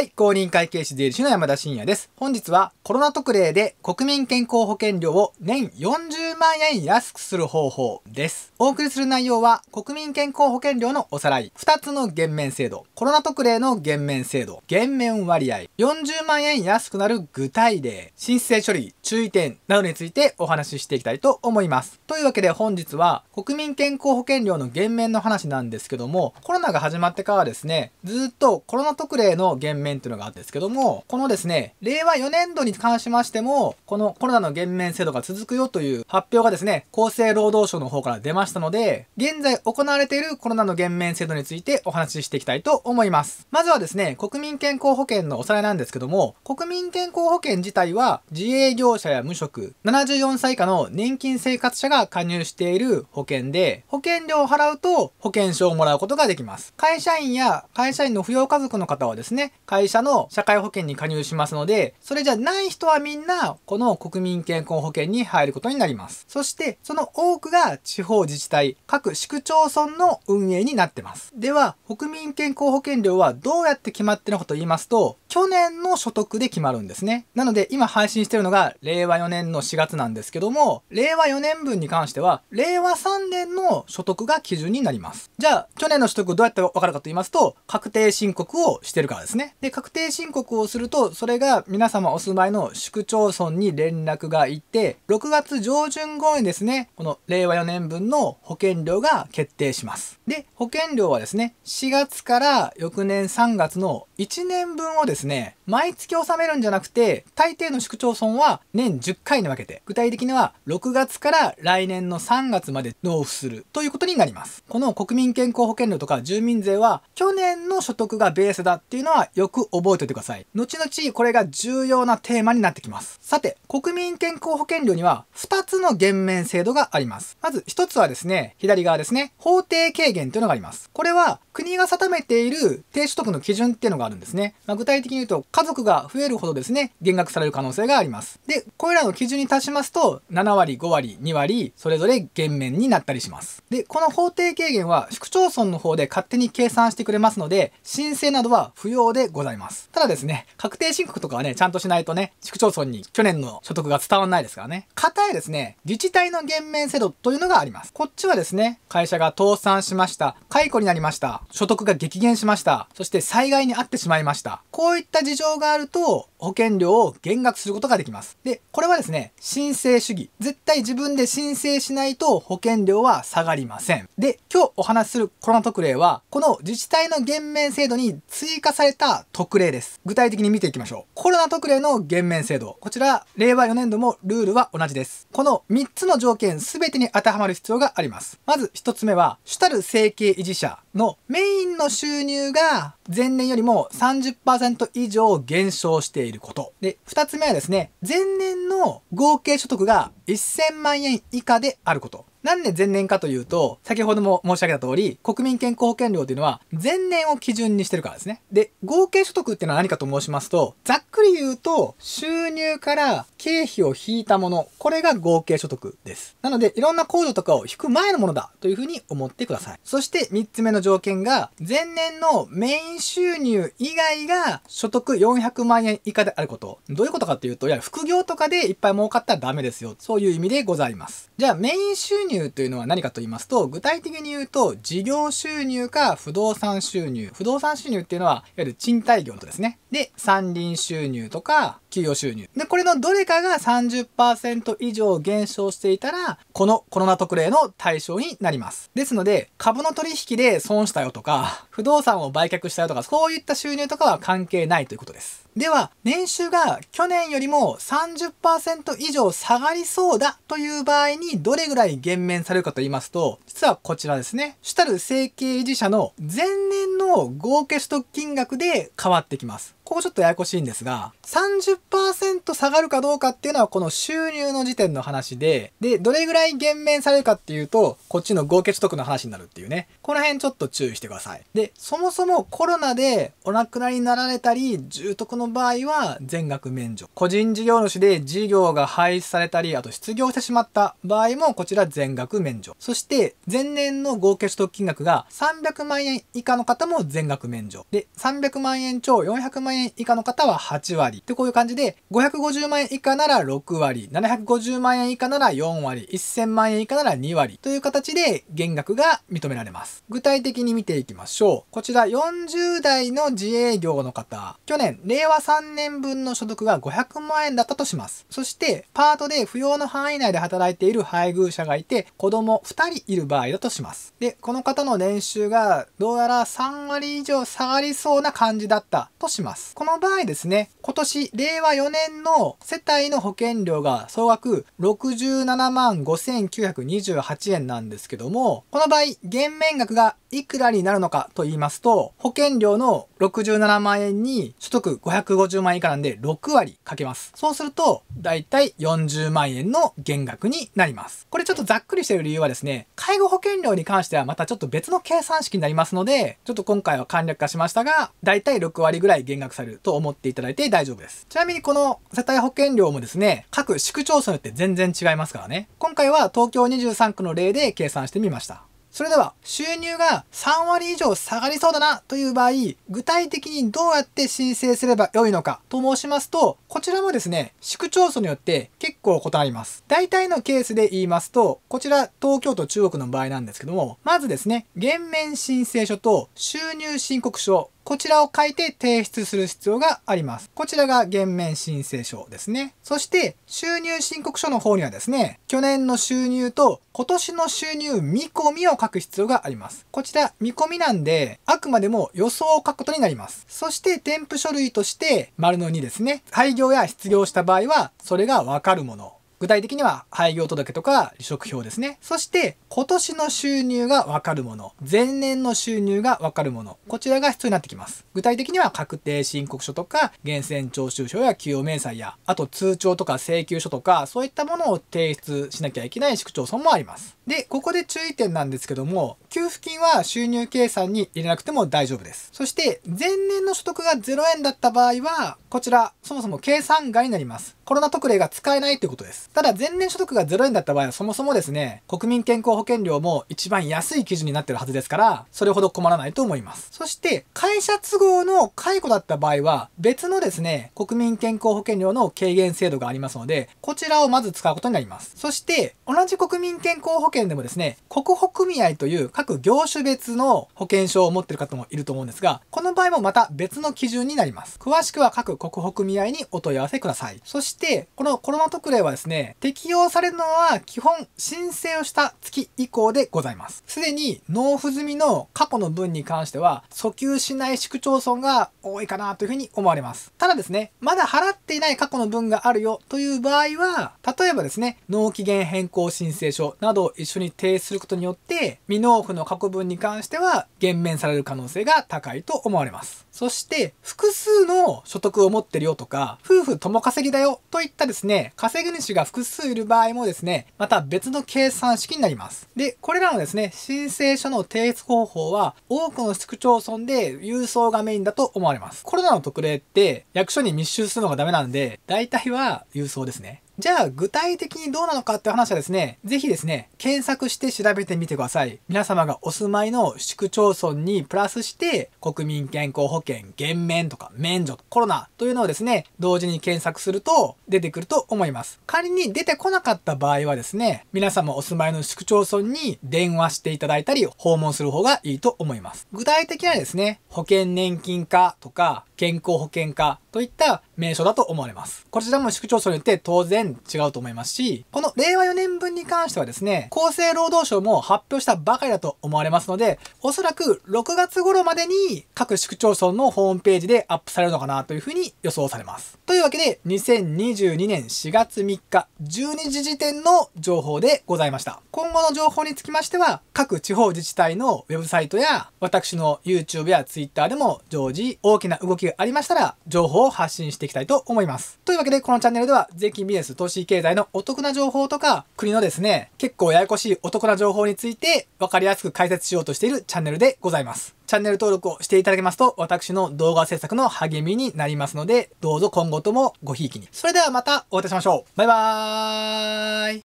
はい、公認会計士税理士の山田真也です。本日はコロナ特例で国民健康保険料を年40万円安くする方法です。お送りする内容は国民健康保険料のおさらい、2つの減免制度、コロナ特例の減免制度、減免割合、40万円安くなる具体例、申請処理、注意点などについてお話ししていきたいと思います。というわけで本日は国民健康保険料の減免の話なんですけども、コロナが始まってからですね、ずっとコロナ特例の減免っていうのがあるんですけども、このですね、令和4年度に関しましても、このコロナの減免制度が続くよという発表がですね、厚生労働省の方から出ましたので、現在行われているコロナの減免制度についてお話ししていきたいと思います。まずはですね、国民健康保険のおさらいなんですけども、国民健康保険自体は自営業者や無職、74歳以下の年金生活者が加入している保険で、保険料を払うと保険証をもらうことができます。会社員や会社員の扶養家族の方はですね、会社の社会保険に加入しますので、それじゃない人はみんな、この国民健康保険に入ることになります。そして、その多くが地方自治体、各市区町村の運営になってます。では、国民健康保険料はどうやって決まってるのかと言いますと、去年の所得で決まるんですね。なので、今配信してるのが、令和4年の4月なんですけども、令和4年分に関しては、令和3年の所得が基準になります。じゃあ、去年の所得どうやってわかるかと言いますと、確定申告をしてるからですね。で、確定申告をすると、それが皆様お住まいの市区町村に連絡がいって、6月上旬頃にですね、この令和4年分の保険料が決定します。で、保険料はですね、4月から翌年3月の1年分をですね、毎月納めるんじゃなくて、大抵の市区町村は年10回に分けて具体的には6月から来年の3月まで納付するということになります。この国民健康保険料とか住民税は去年の所得がベースだっていうのはよく覚えておいてください。後々これが重要なテーマになってきます。さて、国民健康保険料には2つの減免制度があります。まず1つはですね、左側ですね、法定軽減というのがあります。これは国が定めている低所得の基準っていうのがあるんですね。まあ、具体的に言うと家族が増えるほどですね、減額される可能性があります。で、で、これらの基準に達しますと、7割、5割、2割、それぞれ減免になったりします。で、この法定軽減は、市区町村の方で勝手に計算してくれますので、申請などは不要でございます。ただですね、確定申告とかはね、ちゃんとしないとね、市区町村に去年の所得が伝わんないですからね。かたやですね、自治体の減免制度というのがあります。こっちはですね、会社が倒産しました。解雇になりました。所得が激減しました。そして災害に遭ってしまいました。こういった事情があると、保険料を減額することができます。でで、これはですね、申請主義。絶対自分で申請しないと保険料は下がりません。で、今日お話しするコロナ特例は、この自治体の減免制度に追加された特例です。具体的に見ていきましょう。コロナ特例の減免制度。こちら、令和4年度もルールは同じです。この3つの条件全てに当てはまる必要があります。まず1つ目は、主たる整形維持者。のメインの収入が前年よりも30%以上減少していること。で、二つ目はですね、前年の合計所得が1000万円以下であること。なんで前年かというと、先ほども申し上げた通り、国民健康保険料というのは前年を基準にしてるからですね。で、合計所得っていうのは何かと申しますと、ざっくり言うと、収入から経費を引いたもの、これが合計所得です。なので、いろんな控除とかを引く前のものだというふうに思ってください。そして3つ目の条件が、前年のメイン収入以外が所得400万円以下であること。どういうことかというと、いや、副業とかでいっぱい儲かったらダメですよ。そういう意味でございます。じゃあ、メイン収入入というのは何かと言いますと、具体的に言うと、事業収入か不動産収入。不動産収入っていうのは、いわゆる賃貸業とですね。で、山林収入とか、給与収入。で、これのどれかが30%以上減少していたら、このコロナ特例の対象になります。ですので、株の取引で損したよとか、不動産を売却したよとか、そういった収入とかは関係ないということです。では、年収が去年よりも30%以上下がりそうだという場合にどれぐらい減免されるかと言いますと、実はこちらですね。主たる整形維持者の前年の合計取得金額で変わってきます。ここちょっとややこしいんですが、30%下がるかどうかっていうのはこの収入の時点の話で、で、どれぐらい減免されるかっていうと、こっちの合計取得の話になるっていうね。この辺ちょっと注意してください。で、そもそもコロナでお亡くなりになられたり、重篤の場合は全額免除。個人事業主で事業が廃止されたり、あと失業してしまった場合もこちら全額免除。そして、前年の合計取得金額が300万円以下の方も全額免除。で、300万円超400万円円以下の方は8割。で、こういう感じで、550万円以下なら6割、750万円以下なら4割、1000万円以下なら2割という形で減額が認められます。具体的に見ていきましょう。こちら40代の自営業の方、去年、令和3年分の所得が500万円だったとします。そして、パートで扶養の範囲内で働いている配偶者がいて、子供2人いる場合だとします。で、この方の年収がどうやら3割以上下がりそうな感じだったとします。ますこの場合ですね今年令和4年の世帯の保険料が総額67万5928円なんですけどもこの場合減免額がいくらになるのかと言いますと保険料の67万円に所得550万以下なんで6割かけますそうするとだいたい40万円の減額になりますこれちょっとざっくりしてる理由はですね介護保険料に関してはまたちょっと別の計算式になりますのでちょっと今回は簡略化しましたがだいたい6割ぐらい減額くされると思っていただいて大丈夫です。ちなみにこの世帯保険料もですね、各市区町村によって全然違いますからね。今回は東京23区の例で計算してみました。それでは収入が3割以上下がりそうだなという場合具体的にどうやって申請すればよいのかと申しますとこちらもですね市区町村によって結構異なります大体のケースで言いますとこちら東京都中国の場合なんですけどもまずですね減免申請書と収入申告書こちらを書いて提出する必要があります。こちらが減免申請書ですね。そして収入申告書の方にはですね、去年の収入と今年の収入見込みを書く必要があります。こちら見込みなんで、あくまでも予想を書くことになります。そして添付書類として、丸の2ですね。廃業や失業した場合は、それがわかるもの。具体的には廃業届とか離職票ですね。そして今年の収入がわかるもの、前年の収入がわかるもの、こちらが必要になってきます。具体的には確定申告書とか、源泉徴収票や給与明細や、あと通帳とか請求書とか、そういったものを提出しなきゃいけない市区町村もあります。で、ここで注意点なんですけども、給付金は収入計算に入れなくても大丈夫です。そして前年の所得が0円だった場合は、こちら、そもそも計算外になります。コロナ特例が使えないということです。ただ前年所得が0円だった場合はそもそもですね、国民健康保険料も一番安い基準になってるはずですから、それほど困らないと思います。そして、会社都合の解雇だった場合は、別のですね、国民健康保険料の軽減制度がありますので、こちらをまず使うことになります。そして、同じ国民健康保険でもですね、国保組合という各業種別の保険証を持ってる方もいると思うんですが、この場合もまた別の基準になります。詳しくは各国保組合にお問い合わせください。そして、このコロナ特例はですね、適用されるのは基本申請をした月以降でございます。すでに納付済みの過去の分に関しては、訴求しない市区町村が多いかなというふうに思われます。ただですね、まだ払っていない過去の分があるよという場合は、例えばですね、納期限変更申請書などを一緒に提出することによって、未納付の過去分に関しては減免される可能性が高いと思われます。そして複数の所得を持ってるよとか、夫婦共稼ぎだよといったですね、稼ぐ主が複数いる場合もですね、また別の計算式になります。で、これらのですね、申請書の提出方法は多くの市区町村で郵送がメインだと思われます。コロナの特例って役所に密集するのがダメなんで、大体は郵送ですね。じゃあ、具体的にどうなのかって話はですね、ぜひですね、検索して調べてみてください。皆様がお住まいの市区町村にプラスして、国民健康保険減免とか免除、コロナというのをですね、同時に検索すると出てくると思います。仮に出てこなかった場合はですね、皆様お住まいの市区町村に電話していただいたり、訪問する方がいいと思います。具体的にはですね、保険年金課とか、健康保険課、といった名称だと思われます。こちらも市区町村によって当然違うと思いますし、この令和4年分に関してはですね、厚生労働省も発表したばかりだと思われますので、おそらく6月頃までに各市区町村のホームページでアップされるのかなというふうに予想されます。というわけで、2022年4月3日12時時点の情報でございました。今後の情報につきましては、各地方自治体のウェブサイトや、私の YouTube や Twitter でも常時大きな動きがありましたら、情報報を発信していきたいと思います。というわけで、このチャンネルでは、税金ビジネス、投資経済のお得な情報とか、国のですね、結構ややこしいお得な情報について、わかりやすく解説しようとしているチャンネルでございます。チャンネル登録をしていただけますと、私の動画制作の励みになりますので、どうぞ今後ともごひいきに。それではまたお会いいたしましょう。バイバーイ